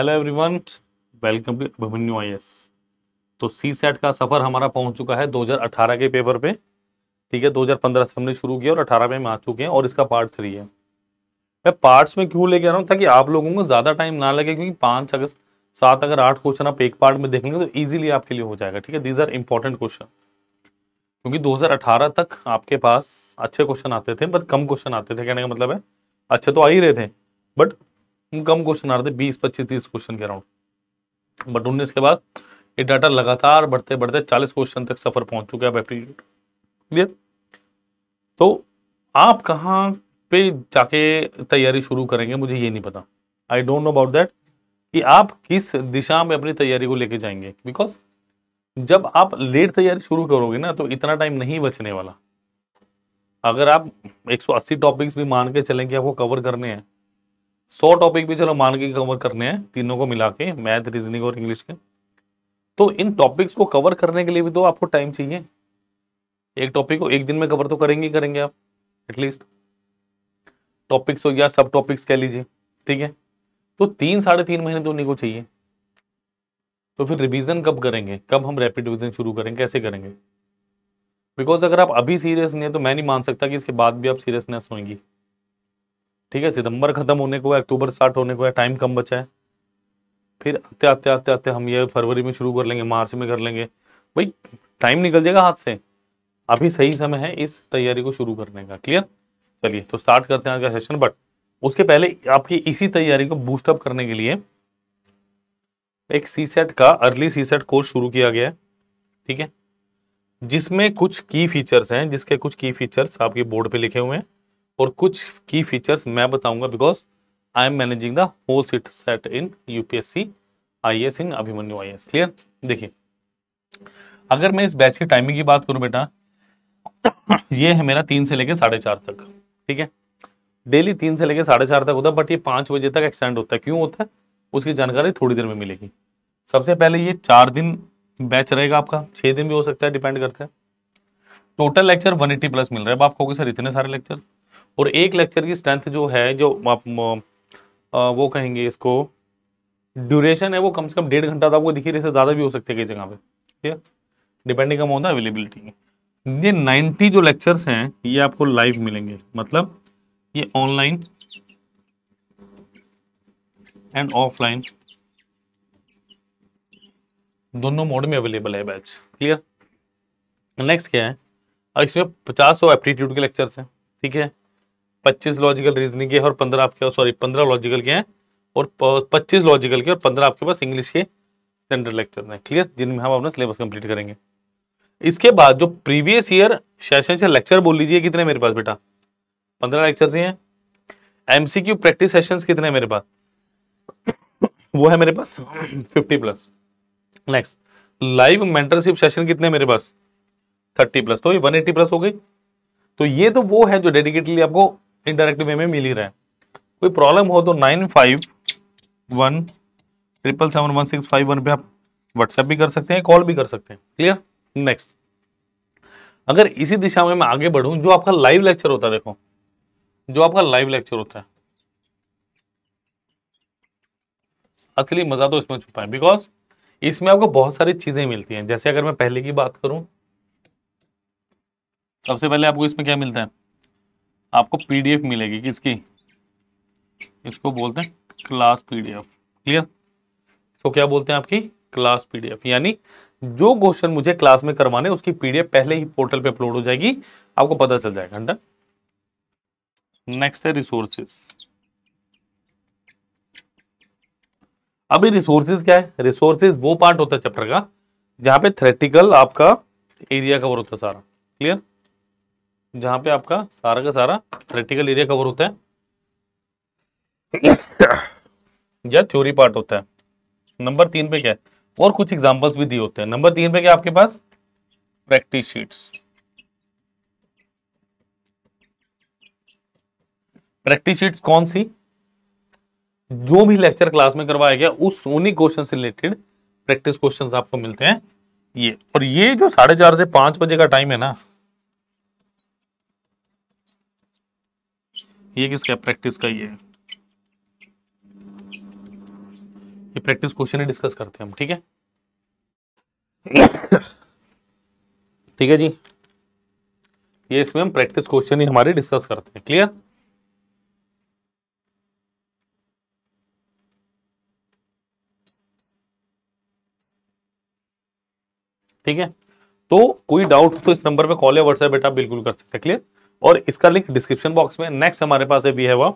hello everyone welcome to Abhimanyu आई तो CSAT का सफ़र हमारा पहुंच चुका है 2018 के पेपर पे ठीक है 2015 से हमने शुरू किया और 18 में हम आ चुके हैं और इसका पार्ट थ्री है मैं पार्ट्स में क्यों लेके आ रहा हूँ ताकि आप लोगों को ज़्यादा टाइम ना लगे क्योंकि पाँच अगस्त सात अगर आठ क्वेश्चन आप एक पार्ट में देखेंगे तो ईजिली आपके लिए हो जाएगा ठीक है दीज आर इम्पोर्टेंट क्वेश्चन क्योंकि दो तक आपके पास अच्छे क्वेश्चन आते थे बट कम क्वेश्चन आते थे कहने का मतलब है अच्छे तो आ ही रहे थे बट कम क्वेश्चन आ रहे थे बीस पच्चीस तीस क्वेश्चन के अराउंड बट उन्नीस के बाद ये डाटा लगातार बढ़ते बढ़ते चालीस क्वेश्चन तक सफर पहुंच चुका है क्लियर तो आप कहाँ पे जाके तैयारी शुरू करेंगे मुझे ये नहीं पता I don't know about that कि आप किस दिशा में अपनी तैयारी को लेके जाएंगे बिकॉज जब आप लेट तैयारी शुरू करोगे ना तो इतना टाइम नहीं बचने वाला अगर आप 180 टॉपिक्स भी मान के चलेंगे आपको कवर करने हैं सौ टॉपिक भी चलो मान के कवर करने हैं तीनों को मिला के मैथ रीजनिंग और इंग्लिश के तो इन टॉपिक्स को कवर करने के लिए भी तो आपको टाइम चाहिए एक टॉपिक को एक दिन में कवर तो करेंगे ही करेंगे आप एटलीस्ट टॉपिक्स हो गया सब टॉपिक्स कह लीजिए ठीक है तो तीन साढ़े तीन महीने तो उन्हीं को चाहिए तो फिर रिवीजन कब करेंगे कब हम रैपिड रिवीजन शुरू करेंगे कैसे करेंगे बिकॉज अगर आप अभी सीरियस नहीं है तो मैं नहीं मान सकता कि इसके बाद भी आप सीरियसनेस होंगी ठीक है सितंबर खत्म होने को है अक्टूबर स्टार्ट होने को है टाइम कम बचा है फिर आते आते आते आते हम ये फरवरी में शुरू कर लेंगे मार्च में कर लेंगे भाई टाइम निकल जाएगा हाथ से अभी सही समय है इस तैयारी को शुरू करने का क्लियर चलिए तो स्टार्ट करते हैं आज का सेशन बट उसके पहले आपकी इसी तैयारी को बूस्टअप करने के लिए एक सी सेट का अर्ली सी सेट कोर्स शुरू किया गया है ठीक है जिसमें कुछ की फीचर्स हैं जिसके कुछ की फीचर्स आपके बोर्ड पे लिखे हुए हैं और कुछ की फीचर्स मैं बताऊंगा because I am managing the whole CSAT in UPSC IAS in Abhimanyu IAS clear देखिए अगर मैं इस बैच की टाइमिंग की बात करूं बेटा ये है मेरा तीन से लेकर साढ़े चार तक ठीक है डेली तीन से लेकर साढ़े चार तक होता है बट ये पांच बजे तक एक्सटेंड होता है क्यों होता है उसकी जानकारी थोड़ी देर में मिलेगी सबसे पहले ये चार दिन बैच रहेगा आपका छह दिन भी हो सकता है डिपेंड करता है टोटल लेक्चर 180 प्लस मिल रहा है आपको आप कहोगे सर इतने सारे लेक्चर और एक लेक्चर की स्ट्रेंथ जो है जो आप वो कहेंगे इसको ड्यूरेशन है वो कम से कम डेढ़ घंटा तो आपको दिखी इससे ज़्यादा भी हो सकते हैं कई जगह पे ठीक है डिपेंडिंग कम होता है अवेलेबिलिटी ये 90 जो लेक्चर्स हैं ये आपको लाइव मिलेंगे मतलब ये ऑनलाइन एंड ऑफलाइन दोनों मोड में अवेलेबल है बैच क्लियर नेक्स्ट क्या है इसमें पचास सौ एप्टीट्यूड के लेक्चर्स हैं ठीक है पच्चीस लॉजिकल रीजनिंग के और पंद्रह आपके सॉरी पंद्रह लॉजिकल के हैं और पच्चीस लॉजिकल के और पंद्रह आपके पास इंग्लिश के स्टैंडर्ड लेक्चर हैं क्लियर जिनमें हम अपना सिलेबस कंप्लीट करेंगे इसके बाद जो प्रीवियस ईयर सेशन से लेक्चर बोल लीजिए कितने मेरे पास बेटा पंद्रह लेक्चर से हैं एमसीक्यू प्रैक्टिस सेशंस कितने मेरे पास वो है मेरे पास fifty plus next live mentorship session कितने मेरे पास थर्टी प्लस तो ये वन एट्टी प्लस हो गई तो ये तो वो है जो डेडिकेटली आपको इनडायरेक्ट वे में मिल ही रहा है कोई प्रॉब्लम हो तो nine five one triple seven one six five one पे आप व्हाट्सएप भी कर सकते हैं कॉल भी कर सकते हैं क्लियर नेक्स्ट अगर इसी दिशा में मैं आगे बढ़ूं जो आपका लाइव लेक्चर होता है देखो जो आपका लाइव लेक्चर होता है असली मजा तो इसमें छुपा है बिकॉज इसमें आपको बहुत सारी चीजें मिलती हैं जैसे अगर मैं पहले की बात करूं सबसे पहले आपको इसमें क्या मिलता है आपको पीडीएफ मिलेगी किसकी इसको बोलते हैं क्लास पीडीएफ क्लियर इसको क्या बोलते हैं आपकी क्लास पीडीएफ यानी जो क्वेश्चन मुझे क्लास में करवाने उसकी पीडीएफ पहले ही पोर्टल पे अपलोड हो जाएगी आपको पता चल जाएगा अंडर नेक्स्ट है रिसोर्सेस अभी रिसोर्सेज क्या है रिसोर्सेज वो पार्ट होता है चैप्टर का जहां पे थ्रेटिकल आपका एरिया कवर होता है सारा क्लियर जहां पे आपका सारा का सारा प्रैक्टिकल एरिया कवर होता है या थ्योरी पार्ट होता है नंबर तीन पे क्या है और कुछ एग्जांपल्स भी दिए होते हैं नंबर तीन पे क्या आपके पास प्रैक्टिस शीट्स प्रैक्टिस शीट्स कौन सी जो भी लेक्चर क्लास में करवाया गया उस सोनी क्वेश्चन से रिलेटेड प्रैक्टिस क्वेश्चंस आपको मिलते हैं ये और ये जो साढ़े चार से पांच बजे का टाइम है ना ये किसका है प्रैक्टिस का ये ये प्रैक्टिस क्वेश्चन ही डिस्कस करते हैं हम ठीक है ठीक है जी ये इसमें हम प्रैक्टिस क्वेश्चन ही हमारे डिस्कस करते हैं क्लियर ठीक है तो कोई डाउट तो इस नंबर पे कॉल या व्हाट्सएप बेटा बिल्कुल कर सकते हैं क्लियर और इसका लिंक डिस्क्रिप्शन बॉक्स में नेक्स्ट हमारे पास है वी है वह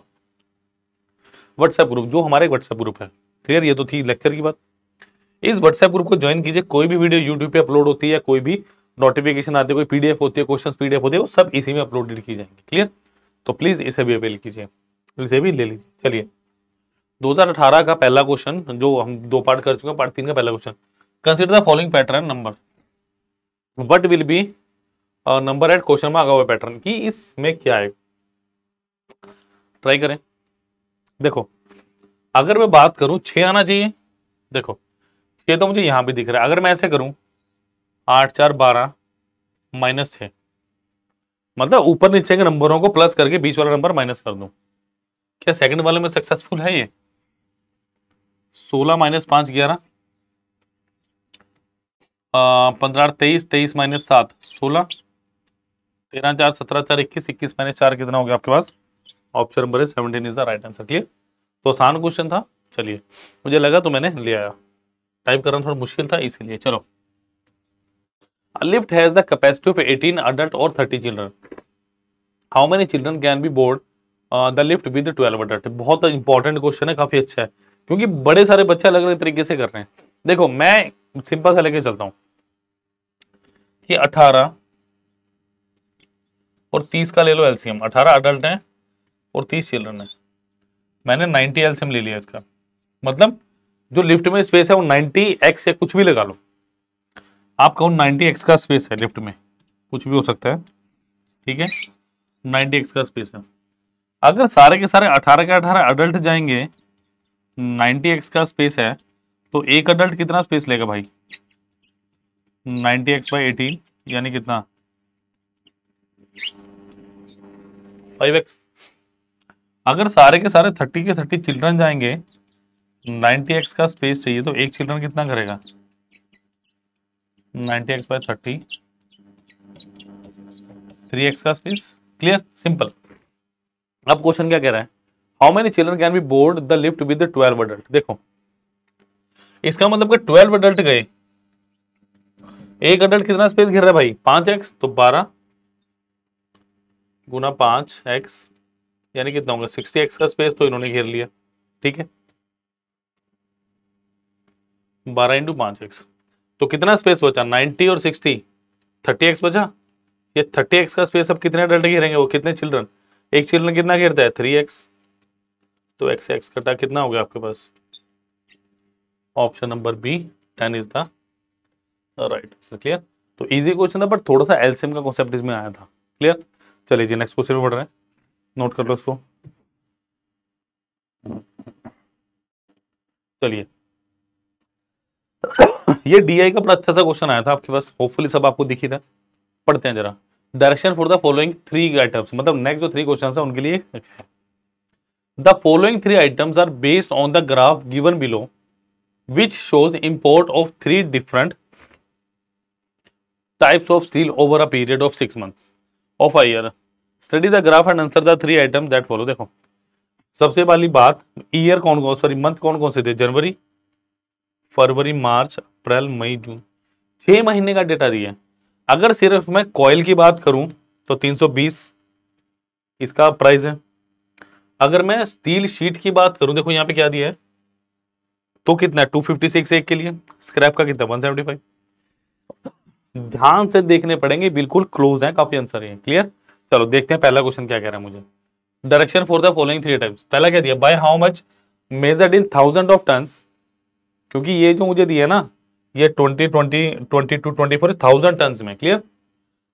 व्हाट्सएप ग्रुप जो हमारे व्हाट्सएप ग्रुप है क्लियर ये तो थी लेक्चर की बात इस व्हाट्सएप ग्रुप को ज्वाइन कीजिए कोई भी वीडियो यूट्यूब पे अपलोड होती है कोई भी नोटिफिकेशन आते कोई पीडीएफ होती है क्वेश्चन पीडीएफ होते हैं वो सब इसी में अपलोडेड की जाएंगे क्लियर तो प्लीज इसे भी अवेल कीजिए इसे भी ले लीजिए चलिए 2018 का पहला क्वेश्चन जो हम दो पार्ट कर चुके हैं पार्ट तीन का पहला question consider the following pattern number what will be number eight question में आगा हुआ पैटर्न की इसमें क्या है ट्राई करें देखो अगर मैं बात करूं छ आना चाहिए देखो ये तो मुझे यहां भी दिख रहा है अगर मैं ऐसे करूं आठ चार बारह माइनस छ मतलब ऊपर नीचे के नंबरों को प्लस करके बीच वाला नंबर माइनस कर दूं क्या सेकंड वाले में सक्सेसफुल है ये सोलह माइनस पांच ग्यारह पंद्रह तेईस तेईस माइनस सात सोलह तेरह चार सत्रह चार इक्कीस इक्कीस माइनस चार कितना हो गया आपके पास ऑप्शन नंबर है seventeen is the right answer clear तो आसान क्वेश्चन था चलिए मुझे लगा तो मैंने ले आया टाइप करना थोड़ा मुश्किल था इसीलिए चलो lift has the capacity of eighteen adult और thirty children how many children can be board the lift with twelve adult बहुत इंपॉर्टेंट क्वेश्चन है काफी अच्छा है क्योंकि बड़े सारे बच्चे अलग अलग तरीके से कर रहे हैं देखो मैं सिंपल से लेके चलता हूँ कि 18 और तीस का ले लो एलसीएम अठारह अडल्ट हैं और तीस चिल्ड्रन हैं मैंने नाइन्टी एलसीएम ले लिया इसका मतलब जो लिफ्ट में स्पेस है वो नाइन्टी एक्स है कुछ भी लगा लो आप कहो नाइन्टी एक्स का स्पेस है लिफ्ट में कुछ भी हो सकता है ठीक है नाइन्टी एक्स का स्पेस है अगर सारे के सारे अठारह के अठारह अडल्ट जाएंगे नाइन्टी एक्स का स्पेस है तो एक अडल्ट कितना स्पेस लेगा भाई नाइन्टी एक्स बाई एटीन यानी कितना फाइव एक्स अगर सारे के सारे थर्टी के थर्टी चिल्ड्रन जाएंगे नाइन्टी एक्स का स्पेस चाहिए तो एक चिल्ड्रन कितना करेगा ninety x by thirty three x का स्पेस क्लियर सिंपल अब क्वेश्चन क्या कह रहा है how many children can be board the lift with twelve adult देखो इसका मतलब कि ट्वेल्व अडल्ट गए एक अडल्ट कितना स्पेस घिर रहा है भाई पांच एक्स तो बारह गुना पाँच एक्स यानी कितना होगा सिक्सटी एक्स का स्पेस तो इन्होंने घेर लिया ठीक है बारह इंटू पाँच एक्स तो कितना स्पेस बचा नाइन्टी और सिक्सटी थर्टी एक्स बचा ये थर्टी एक्स का स्पेस अब कितने अडल्ट घेरेंगे वो कितने चिल्ड्रन एक चिल्ड्रन कितना घेरता है थ्री एक्स तो एक्स एक्स कटा कितना हो गया आपके पास option number B ten is the right clear तो इजी क्वेश्चन था बट थोड़ा सा एलसीएम का कॉन्सेप्ट इसमें आया था क्लियर चलिए जी नेक्स्ट क्वेश्चन बढ़ रहे हैं नोट कर लो इसको चलिए ये डीआई का बड़ा अच्छा सा क्वेश्चन आया था आपके पास होपफुली सब आपको दिखी था पढ़ते हैं जरा direction for the following three items मतलब नेक्स्ट जो थ्री क्वेश्चन है उनके लिए the following three items are based on the graph given below which shows import of three different types of steel over a period of six months of IR study the graph and answer the three item that follow देखो सबसे पहली बात year कौन कौन sorry month कौन कौन से थे जनवरी फरवरी मार्च अप्रैल मई जून छह महीने का डेटा दिया अगर सिर्फ मैं कॉयल की बात करूं तो 320 इसका प्राइस है अगर मैं स्टील शीट की बात करूं देखो यहां पे क्या दिया है तो कितना टू 256 एक के लिए स्क्रैप का कितना वन 175 ध्यान से देखने पड़ेंगे बिल्कुल क्लोज है काफी आंसर है क्लियर चलो देखते हैं पहला क्वेश्चन क्या कह रहा है मुझे direction for the following three types पहला क्या दिया by how much measured in thousand of tons क्योंकि ये जो मुझे दिया ना ये twenty twenty twenty two twenty four thousand ton में clear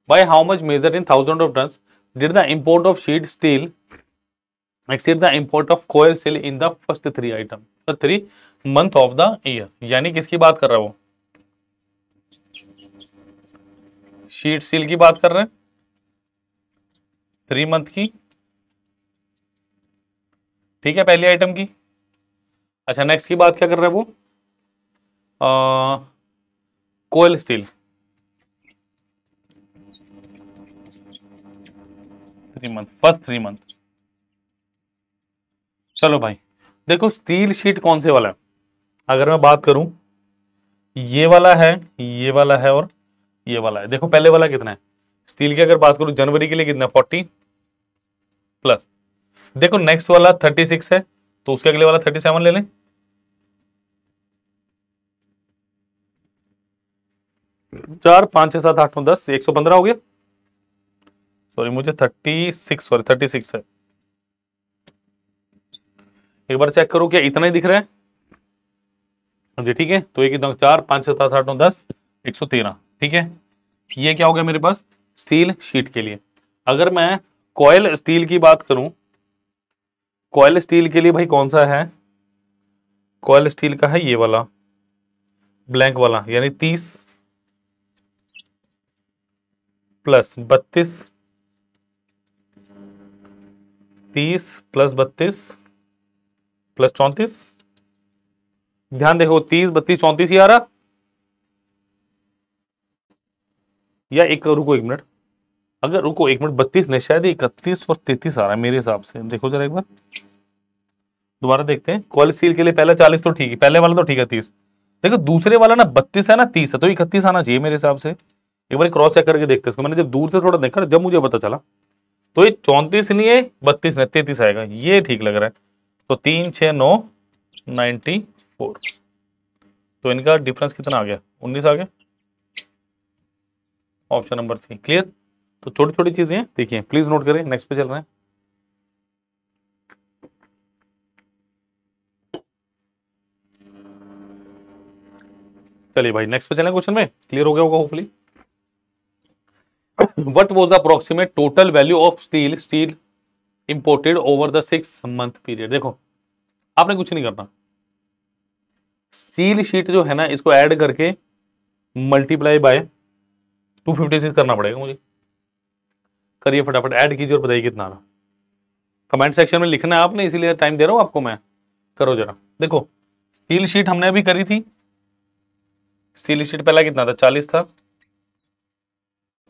by how much measure in thousand of ton did the import of sheet steel exceed the import of coil steel in the first three item three month of the year यानी किसकी बात कर रहा हूँ sheet seal की बात कर रहे हैं थ्री मंथ की ठीक है पहली आइटम की अच्छा नेक्स्ट की बात क्या कर रहे हैं वो coil steel three month first three month चलो भाई देखो स्टील शीट कौन से वाला है अगर मैं बात करूं ये वाला है ये वाला है और ये वाला है देखो पहले वाला कितना है स्टील की अगर बात करूं जनवरी के लिए कितना फोर्टी प्लस देखो नेक्स्ट वाला थर्टी सिक्स है तो उसके अगले वाला थर्टी सेवन ले लें चार पांच छह सात आठ नौ दस एक सौ पंद्रह हो गया सॉरी मुझे thirty six sorry thirty six है एक बार चेक करो क्या इतना ही दिख रहा है हाँ जी ठीक है तो एक चार पांच छह सात आठ नौ दस एक सौ तेरह ठीक है ये क्या हो गया मेरे पास स्टील शीट के लिए अगर मैं कॉयल स्टील की बात करूं कॉयल स्टील के लिए भाई कौन सा है कॉयल स्टील का है ये वाला ब्लैंक वाला यानी तीस प्लस बत्तीस तीस प्लस बत्तीस प्लस चौंतीस ध्यान देखो तीस बत्तीस चौंतीस ही आ रहा या एक रुको एक मिनट अगर रुको एक मिनट बत्तीस नहीं शायद इकतीस और तैतीस आ रहा है मेरे हिसाब से देखो जरा एक बार दोबारा देखते हैं कॉलेज सील के लिए पहले चालीस तो ठीक है पहले वाला तो ठीक है तीस देखो दूसरे वाला ना बत्तीस है ना तीस है तो इकतीस आना चाहिए मेरे हिसाब से एक बार क्रॉस चेक करके देखते हैं इसको मैंने जब दूर से थोड़ा देखा जब मुझे पता चला तो ये चौंतीस नहीं है बत्तीस नहीं तैतीस आएगा ये ठीक लग रहा है तो तीन छः नौ नाइन्टी फोर तो इनका डिफरेंस कितना आ गया उन्नीस आ गया ऑप्शन नंबर सी क्लियर तो छोटी छोटी चीजें देखिए प्लीज नोट करें नेक्स्ट पे चल रहे हैं चलिए भाई नेक्स्ट पे चलें क्वेश्चन में क्लियर हो गया होगा hopefully what was the approximate total value of steel steel imported over the six month period देखो आपने कुछ नहीं करना स्टील शीट जो है ना इसको ऐड करके multiply by two fifty six करना पड़ेगा मुझे करिए फटाफट ऐड कीजिए और बताइए कितना आ कमेंट सेक्शन में लिखना है आपने इसीलिए टाइम दे रहा हूँ आपको मैं करो जरा देखो स्टील शीट हमने अभी करी थी स्टील शीट पहला कितना था चालीस था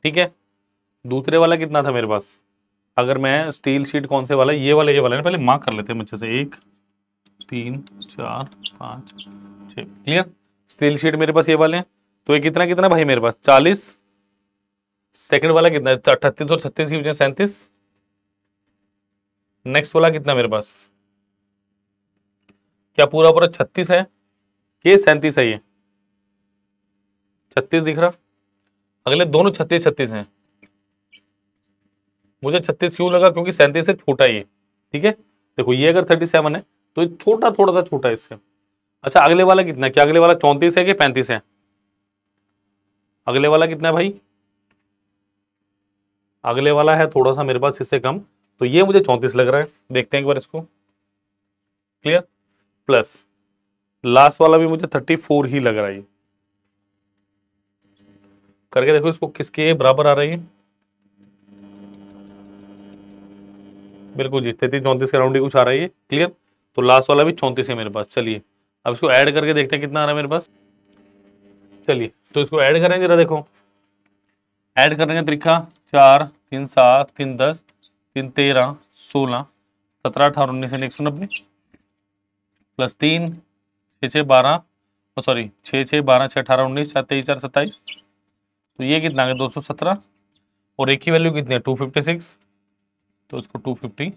ठीक है दूसरे वाला कितना था मेरे पास अगर मैं स्टील शीट कौन से वाला ये वाला ये वाला पहले मार्क कर लेते हैं मुझे से एक तीन चार पाँच छ क्लियर स्टील शीट मेरे पास ये वाले हैं तो ये कितना कितना भाई मेरे पास चालीस सेकंड वाला कितना तो अठतीस और छत्तीस की बीच सैंतीस नेक्स्ट वाला कितना मेरे पास क्या पूरा पूरा छत्तीस है ये सैंतीस है ये छत्तीस दिख रहा अगले दोनों छत्तीस छत्तीस हैं मुझे छत्तीस क्यों लगा क्योंकि सैंतीस से छोटा ये ठीक है देखो ये अगर थर्टी सेवन है तो ये छोटा थोड़ा सा छोटा इससे अच्छा अगले वाला कितना क्या अगले वाला चौंतीस है कि पैंतीस है अगले वाला कितना है भाई अगले वाला है थोड़ा सा मेरे पास इससे कम तो ये मुझे चौंतीस लग रहा है देखते हैं एक बार इसको क्लियर प्लस लास्ट वाला भी मुझे थर्टी फोर ही लग रहा है करके देखो इसको किसके बराबर आ रही है बिल्कुल जी तैतीस चौंतीस के राउंड कुछ आ रही है क्लियर तो लास्ट वाला भी चौंतीस है मेरे पास चलिए अब इसको ऐड करके देखते हैं कितना आ रहा है मेरे पास चलिए तो इसको ऐड करें जरा देखो ऐड करने का तरीका चार तीन सात तीन दस तीन तेरह सोलह सत्रह अठारह उन्नीस यानी एक सौ नब्बे प्लस तीन छः छः बारह सॉरी छः छः बारह छः अठारह उन्नीस चार तेईस चार सत्ताईस तो ये कितना आ गया दो सौ सत्रह और एक ही वैल्यू कितनी है टू फिफ्टी सिक्स तो इसको टू फिफ्टी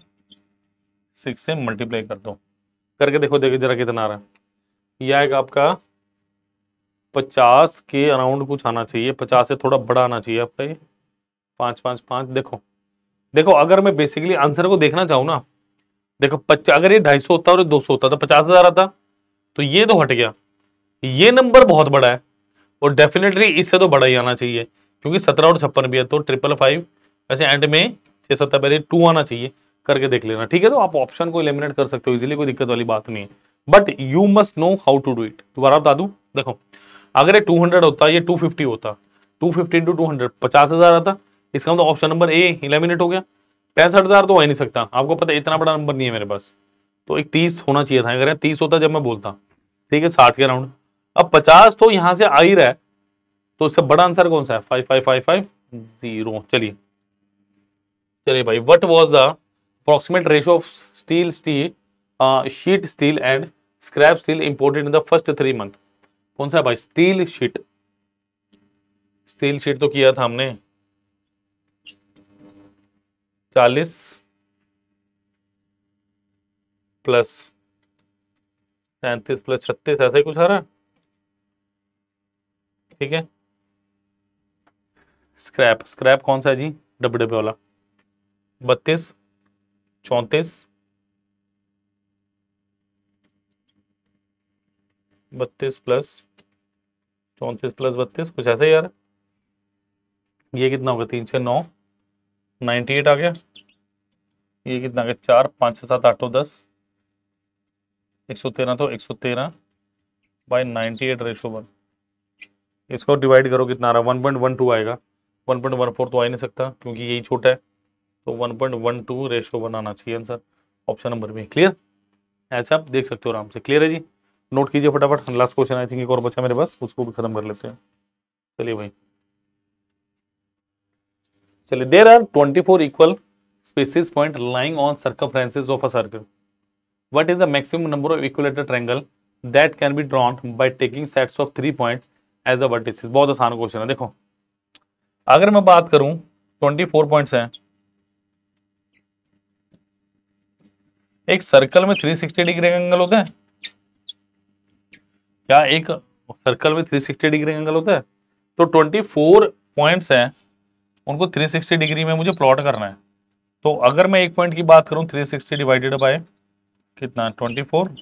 सिक्स से मल्टीप्लाई कर दो करके देखो देखिए जरा कितना आ रहा है यह आएगा आपका पचास के अराउंड कुछ आना चाहिए पचास से थोड़ा बड़ा आना चाहिए आपका ये पाँच पाँच पाँच देखो देखो अगर मैं बेसिकली आंसर को देखना चाहूँ ना देखो पच्चा अगर ये ढाई सौ होता और दो सौ होता तो पचास हजार आता तो ये तो हट गया ये नंबर बहुत बड़ा है और डेफिनेटली इससे तो बड़ा ही आना चाहिए क्योंकि सत्रह और छप्पन भी है तो ट्रिपल फाइव ऐसे एंड में छः सत्तर पहले टू आना चाहिए करके देख लेना ठीक है तो आप ऑप्शन को इलिमिनेट कर सकते हो इजिली कोई दिक्कत वाली बात नहीं है but you must know how to do it दोबारा बता दूँ देखो अगर ये 200 होता ये 250 होता 250 फिफ्टी इंटू टू हंड्रेड पचास हज़ार आता इसका मतलब ऑप्शन नंबर ए इलेमिनेट हो गया पैंसठ हज़ार तो हो ही नहीं सकता आपको पता है इतना बड़ा नंबर नहीं है मेरे पास तो एक तीस होना चाहिए था अगर तीस होता जब मैं बोलता ठीक है साठ के राउंड अब पचास तो यहाँ से आ ही रहा है तो इसका बड़ा आंसर कौन सा है five five five five zero चलिए चलिए भाई what was the approximate ratio of steel steel sheet steel and scrap steel imported in the first three month कौन सा भाई स्टील शीट स्टील शीट तो किया था हमने चालीस प्लस सैतीस प्लस छत्तीस ऐसा ही कुछ आ रहा ठीक है स्क्रैप स्क्रैप कौन सा है जी डब्बे डब्बे वाला बत्तीस चौंतीस बत्तीस प्लस चौंतीस प्लस बत्तीस कुछ ऐसा यार ये कितना हो गया तीन छः नौ नाइन्टी एट आ गया ये कितना आ गया चार पाँच छः सात आठ तो दस एक सौ तेरह तो एक सौ तेरह by ninety eight ratio one इसको डिवाइड करो कितना आ रहा है वन पॉइंट वन टू आएगा वन पॉइंट वन फोर तो आ ही नहीं सकता क्योंकि यही छोटा है तो one point one two ratio one आना चाहिए आंसर ऑप्शन नंबर में क्लियर ऐसे आप देख सकते हो आराम से क्लियर है जी नोट कीजिए फटाफट लास्ट क्वेश्चन आई थिंक एक और बचा मेरे पास उसको भी खत्म कर लेते हैं चलिए भाई चलिए there are twenty four equal spaces point lying on circumferences of a circle what is the maximum number of equilateral triangle that can be drawn by taking sets of three points as a vertices बहुत आसान question है देखो अगर मैं बात करूं twenty four point है एक सर्कल में थ्री सिक्सटी डिग्री एंगल होते हैं क्या एक सर्कल में 360 डिग्री एंगल होता है तो 24 पॉइंट्स हैं उनको 360 डिग्री में मुझे प्लॉट करना है तो अगर मैं एक पॉइंट की बात करूं 360 सिक्सटी डिवाइडेड बाय कितना 24 फोर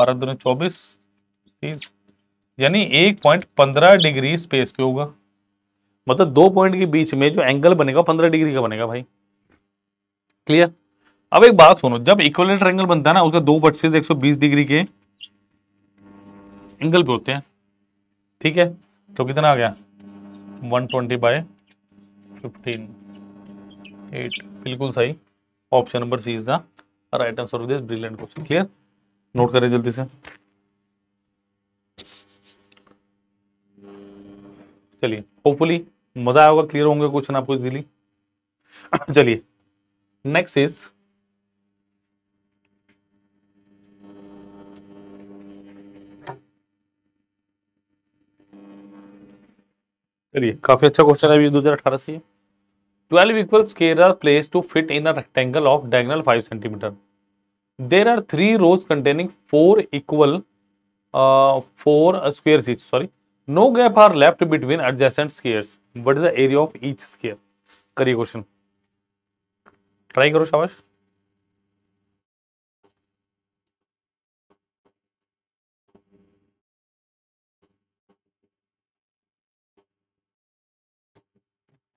बारह दो चौबीस तीस यानी एक पॉइंट पंद्रह डिग्री स्पेस पे होगा मतलब दो पॉइंट के बीच में जो एंगल बनेगा पंद्रह डिग्री का बनेगा भाई क्लियर अब एक बात सुनो जब इक्वलेंट एंगल बनता है ना उसका दो वर्सेज 120 डिग्री के एंगल पे होते हैं ठीक है तो कितना आ गया 120 ट्वेंटी बाय फिफ्टीन एट बिल्कुल सही option number C is the right answer of this brilliant question clear note करें जल्दी से चलिए होपफुली मजा आएगा क्लियर होंगे क्वेश्चन आपको इजीली चलिए नेक्स्ट इज चलिए काफी अच्छा क्वेश्चन है अभी दो हजार अठारह से twelve equal square are place to fit in a rectangle of diagonal five centimetre there are three rows containing four equal four square each sorry no gap are left between adjacent squares what is the area of each square करिए question try करो शाबाश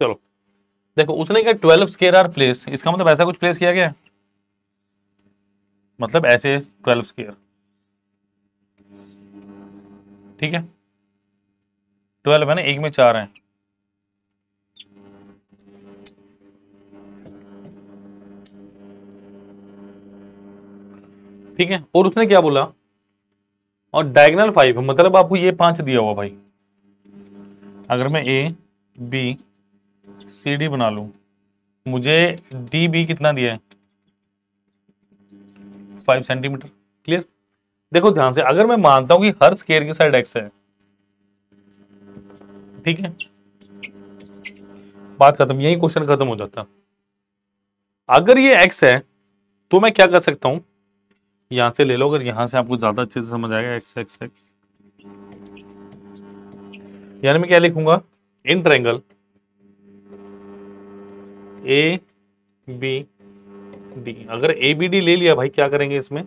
चलो देखो उसने कहा twelve square are place इसका मतलब ऐसा कुछ प्लेस किया गया मतलब ऐसे ट्वेल्व स्केयर ठीक है ट्वेल्व है ना एक में चार है ठीक है और उसने क्या बोला और डायगनल फाइव मतलब आपको ये पांच दिया हुआ भाई अगर मैं ए बी सी डी बना लू मुझे डी बी कितना दिया है फाइव सेंटीमीटर क्लियर देखो ध्यान से अगर मैं मानता हूं कि हर स्केयर की साइड एक्स है ठीक है बात खत्म यही क्वेश्चन खत्म हो जाता अगर ये एक्स है तो मैं क्या कर सकता हूं यहां से ले लो अगर यहां से आपको ज्यादा अच्छे से समझ आएगा एक्स एक्स एक्स यानी मैं क्या लिखूंगा in triangle A B D अगर ए बी डी ले लिया भाई क्या करेंगे इसमें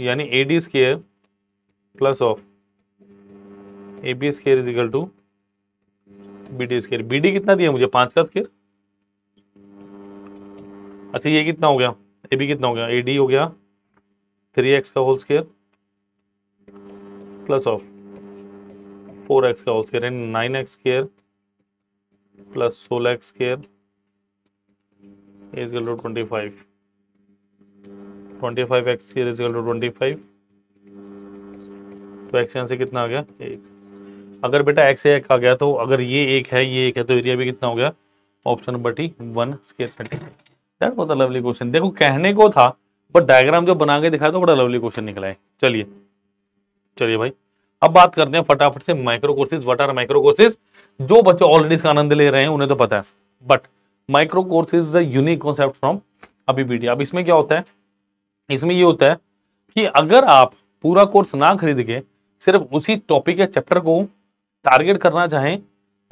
यानी A D square plus of A B square is equal to B D square B D कितना दिया मुझे पांच का स्केयर अच्छा ये कितना हो गया ए बी कितना हो गया ए डी हो गया थ्री एक्स का whole square plus of four x का होल स्केयर यानी नाइन एक्स स्केयर प्लस सोलह x square A is to twenty five twenty five x की इज टू तो एक्स यहाँ से कितना आ गया एक अगर बेटा एक्स एक आ गया तो अगर ये एक है ये एक है तो एरिया भी कितना हो गया option number T one square centimetre that was a lovely question देखो कहने को था बट डायग्राम जो बना के दिखाया तो बड़ा लवली क्वेश्चन निकला है चलिए चलिए भाई अब बात करते हैं फटाफट से micro courses what are micro courses जो बच्चे ऑलरेडी इसका आनंद ले रहे हैं उन्हें तो पता है but micro course is unique concept from अभी अब इसमें क्या होता है इसमें ये होता है कि अगर आप पूरा कोर्स ना खरीद के सिर्फ उसी टॉपिक या चैप्टर को टारगेट करना चाहें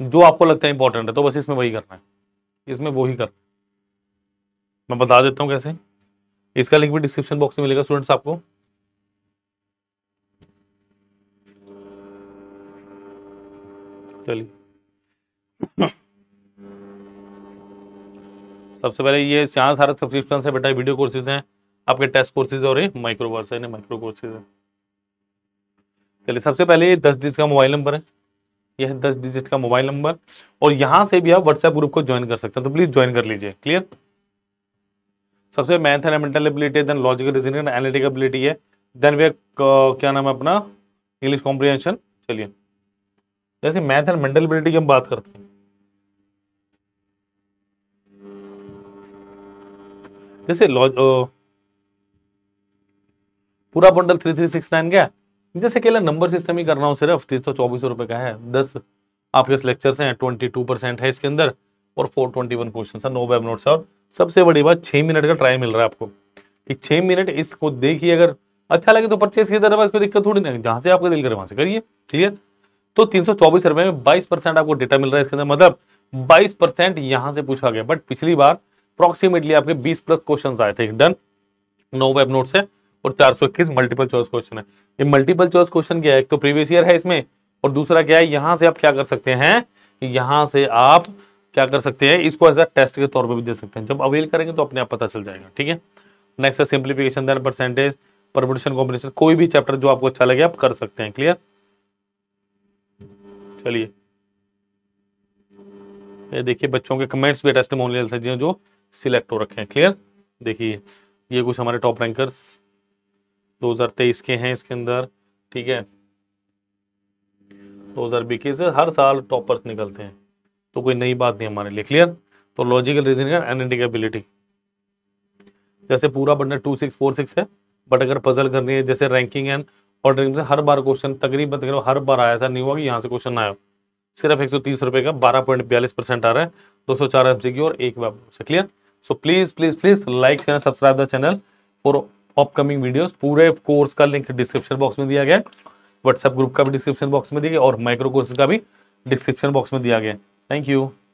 जो आपको लगता है इंपॉर्टेंट है तो बस इसमें वही करना है इसमें वो ही करना मैं बता देता हूँ कैसे इसका लिंक भी डिस्क्रिप्शन बॉक्स में मिलेगा स्टूडेंट्स आपको चलिए सबसे पहले ये यहाँ सारे सब्सक्रिप्शन से बेटा वीडियो कोर्सेज हैं आपके टेस्ट कोर्सेज और ये माइक्रो वर्स है माइक्रो कोर्सेज है चलिए सबसे पहले ये दस डिजिट का मोबाइल नंबर है यह दस डिजिट का मोबाइल नंबर और यहाँ से भी आप व्हाट्सएप ग्रुप को ज्वाइन कर सकते हैं तो प्लीज ज्वाइन कर लीजिए क्लियर सबसे math and mental ability then logical reasoning analytic ability है देन वे uh, क्या नाम है अपना इंग्लिश कॉम्प्रिहेंशन चलिए जैसे मैथ एंड मेंटल एबिलिटी की हम बात करते हैं जैसे पूरा bundle three three six nine क्या जैसे अकेला नंबर सिस्टम ही कर रहा हूँ सिर्फ तीन सौ चौबीस रुपए का है दस आपके लेक्चर हैं ट्वेंटी टू परसेंट है इसके अंदर और फोर ट्वेंटी वन क्वेश्चन है नो वेब नोट्स और सबसे बड़ी बात छह मिनट का ट्राई मिल रहा है आपको छह मिनट इसको देखिए अगर अच्छा लगे तो परचेज की तरफ कोई दिक्कत थोड़ी नहीं जहां से आपका दिल करे वहां से करिए क्लियर तो तीन सौ चौबीस रुपए में बाईस परसेंट आपको डेटा मिल रहा है इसके अंदर मतलब बाईस परसेंट यहां से पूछा गया बट पिछली बार अप्रोक्सीमेटली आपके 20 प्लस क्वेश्चन आए थे डन नो वेब नोट से और 421 मल्टीपल चॉइस क्वेश्चन है ये मल्टीपल चॉइस क्वेश्चन क्या है एक तो प्रीवियस ईयर है इसमें और दूसरा क्या है यहाँ से आप क्या कर सकते हैं यहाँ से आप क्या कर सकते हैं इसको एज अ टेस्ट के तौर पर भी दे सकते हैं जब अवेल करेंगे तो अपने आप पता चल जाएगा ठीक है नेक्स्ट है simplification then percentage permission combination कोई भी चैप्टर जो आपको अच्छा लगे आप कर सकते हैं क्लियर चलिए ये देखिए बच्चों के कमेंट्स भी टेस्ट मोनियल से जो सिलेक्ट हो रखे हैं क्लियर देखिए ये कुछ हमारे टॉप रैंकर्स 2023 के हैं इसके अंदर ठीक है दो हज़ार से हर साल टॉपर्स निकलते हैं तो कोई नई बात नहीं हमारे लिए क्लियर तो लॉजिकल रीजनिंग एनडिकेबिलिटी जैसे पूरा bundle two six four six है बट अगर पजल करनी है जैसे रैंकिंग एंड ऑर्डरिंग से हर बार क्वेश्चन तकरीबन तकरीबन हर बार आया ऐसा नहीं हुआ कि यहाँ से क्वेश्चन आया सिर्फ एक सौ तीस का बारह पॉइंट बयालीस परसेंट आ रहा है दो सौ चार एमसीक्यू और एक से clear so please please please like share subscribe the channel for upcoming videos पूरे कोर्स का लिंक डिस्क्रिप्शन बॉक्स में दिया गया व्हाट्सएप ग्रुप का भी डिस्क्रिप्शन बॉक्स में दिया गया और माइक्रो कोर्स का भी डिस्क्रिप्शन बॉक्स में दिया गया थैंक यू